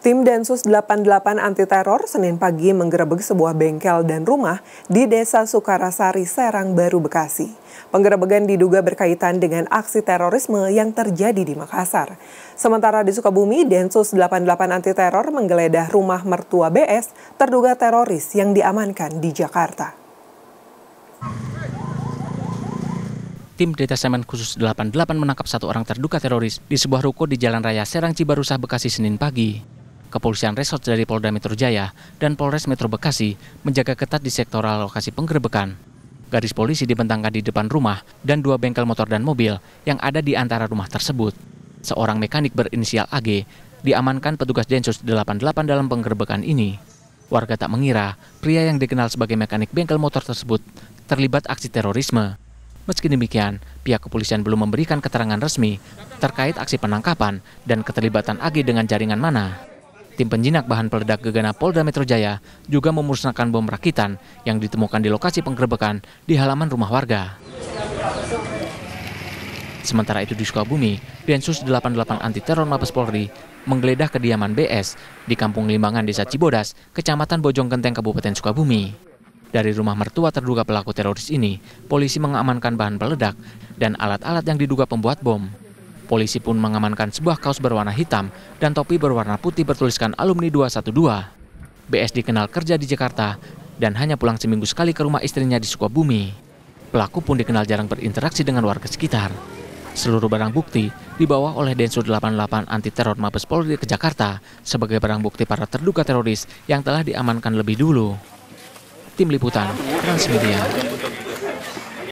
Tim Densus 88 Anti Teror Senin pagi menggerebek sebuah bengkel dan rumah di Desa Sukarasari, Serang Baru, Bekasi. Penggerebegan diduga berkaitan dengan aksi terorisme yang terjadi di Makassar. Sementara di Sukabumi, Densus 88 Anti Teror menggeledah rumah mertua BS terduga teroris yang diamankan di Jakarta. tim Detasemen Khusus 88 menangkap satu orang terduga teroris di sebuah ruko di Jalan Raya Serang Cibarusah, Bekasi Senin pagi. Kepolisian Resort dari Polda Metro Jaya dan Polres Metro Bekasi menjaga ketat di sektoral lokasi penggerebekan. Garis polisi dibentangkan di depan rumah dan dua bengkel motor dan mobil yang ada di antara rumah tersebut. Seorang mekanik berinisial AG diamankan petugas Densus 88 dalam penggerebekan ini. Warga tak mengira pria yang dikenal sebagai mekanik bengkel motor tersebut terlibat aksi terorisme. Meski demikian, pihak kepolisian belum memberikan keterangan resmi terkait aksi penangkapan dan keterlibatan AG dengan jaringan mana. Tim penjinak bahan peledak Gegana Polda Metro Jaya juga memusnahkan bom rakitan yang ditemukan di lokasi penggerebekan di halaman rumah warga. Sementara itu di Sukabumi, Densus 88 Anti Teror Mabes Polri menggeledah kediaman BS di Kampung Limbangan Desa Cibodas, Kecamatan Bojonggenteng, Kabupaten Sukabumi. Dari rumah mertua terduga pelaku teroris ini, polisi mengamankan bahan peledak dan alat-alat yang diduga pembuat bom. Polisi pun mengamankan sebuah kaos berwarna hitam dan topi berwarna putih bertuliskan alumni 212. BS dikenal kerja di Jakarta dan hanya pulang seminggu sekali ke rumah istrinya di Sukabumi. Pelaku pun dikenal jarang berinteraksi dengan warga sekitar. Seluruh barang bukti dibawa oleh Densus 88 anti teror Mabes Polri ke Jakarta sebagai barang bukti para terduga teroris yang telah diamankan lebih dulu. Tim Liputan Transmedia.